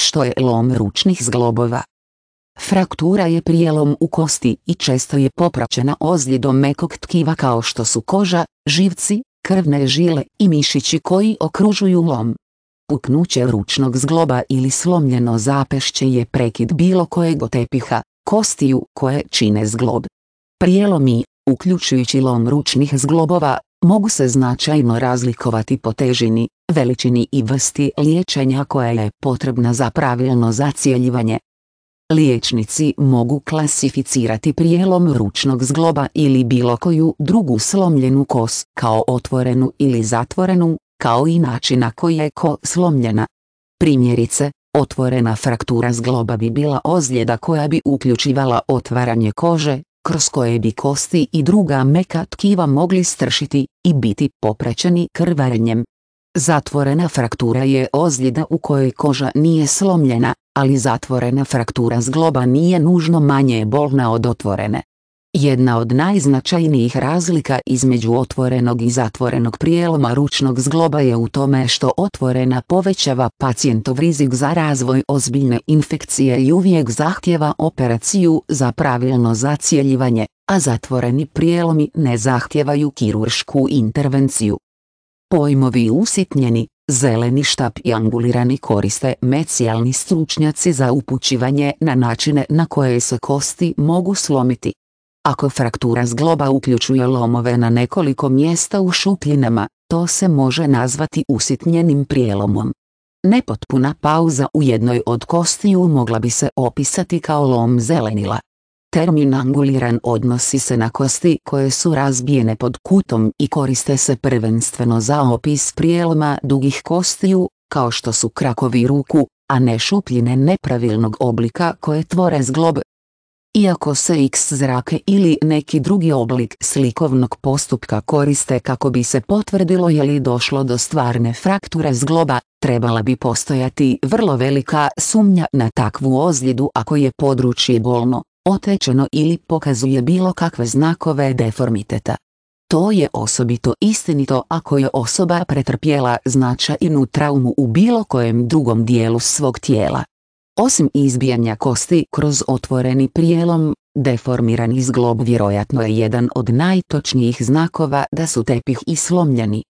što je lom ručnih zglobova. Fraktura je prijelom u kosti i često je popraćena ozljedom mekog tkiva kao što su koža, živci, krvne žile i mišići koji okružuju lom. Puknuće ručnog zgloba ili slomljeno zapešće je prekid bilo kojeg otepiha, kostiju koje čine zglob. Prijelomi, uključujući lom ručnih zglobova, mogu se značajno razlikovati po težini, veličini i vrsti liječenja koja je potrebna za pravilno zacijeljivanje. Liječnici mogu klasificirati prijelom ručnog zgloba ili bilo koju drugu slomljenu kos kao otvorenu ili zatvorenu, kao i način na koji je ko slomljena. Primjerice, otvorena fraktura zgloba bi bila ozljeda koja bi uključivala otvaranje kože, kroz koje bi kosti i druga meka tkiva mogli stršiti i biti popraćeni krvarenjem. Zatvorena fraktura je ozljeda u kojoj koža nije slomljena, ali zatvorena fraktura zgloba nije nužno manje bolna od otvorene. Jedna od najznačajnijih razlika između otvorenog i zatvorenog prijeloma ručnog zgloba je u tome što otvorena povećava pacijentov rizik za razvoj ozbiljne infekcije i uvijek zahtjeva operaciju za pravilno zacijeljivanje, a zatvoreni prijelomi ne zahtjevaju kiruršku intervenciju. Pojmovi usitnjeni, zeleni štap i angulirani koriste mecijalni stručnjaci za upućivanje na načine na koje se kosti mogu slomiti. Ako fraktura zgloba uključuje lomove na nekoliko mjesta u šupljinama, to se može nazvati usitnjenim prijelomom. Nepotpuna pauza u jednoj od kostiju mogla bi se opisati kao lom zelenila. Termin anguliran odnosi se na kosti koje su razbijene pod kutom i koriste se prvenstveno za opis prijeloma dugih kostiju, kao što su krakovi ruku, a ne šupljine nepravilnog oblika koje tvore zglob. Iako se x zrake ili neki drugi oblik slikovnog postupka koriste kako bi se potvrdilo je li došlo do stvarne frakture zgloba, trebala bi postojati vrlo velika sumnja na takvu ozljedu ako je područje bolno, otečeno ili pokazuje bilo kakve znakove deformiteta. To je osobito istinito ako je osoba pretrpjela značajnu traumu u bilo kojem drugom dijelu svog tijela. Osim izbijanja kosti kroz otvoreni prijelom, deformirani zglob vjerojatno je jedan od najtočnijih znakova da su tepih islomljeni.